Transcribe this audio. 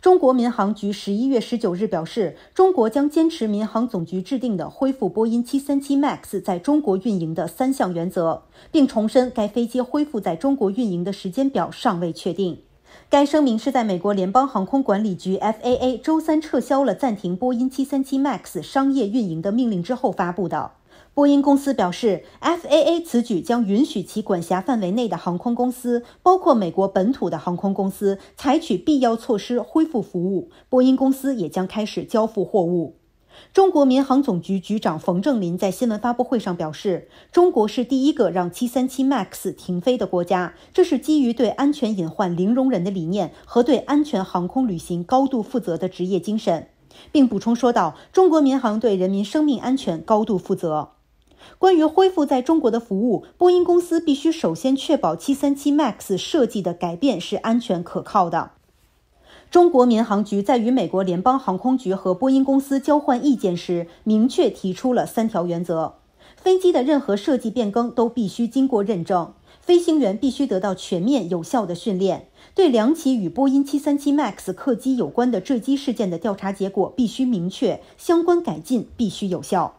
中国民航局十一月十九日表示，中国将坚持民航总局制定的恢复波音七三七 MAX 在中国运营的三项原则，并重申该飞机恢复在中国运营的时间表尚未确定。该声明是在美国联邦航空管理局 FAA 周三撤销了暂停波音737 MAX 商业运营的命令之后发布的。波音公司表示，FAA 此举将允许其管辖范围内的航空公司，包括美国本土的航空公司，采取必要措施恢复服务。波音公司也将开始交付货物。中国民航总局局长冯正林在新闻发布会上表示，中国是第一个让737 MAX 停飞的国家，这是基于对安全隐患零容忍的理念和对安全航空旅行高度负责的职业精神。并补充说道：“中国民航对人民生命安全高度负责。关于恢复在中国的服务，波音公司必须首先确保737 MAX 设计的改变是安全可靠的。”中国民航局在与美国联邦航空局和波音公司交换意见时，明确提出了三条原则：飞机的任何设计变更都必须经过认证；飞行员必须得到全面有效的训练；对两起与波音七三七 MAX 客机有关的坠机事件的调查结果必须明确，相关改进必须有效。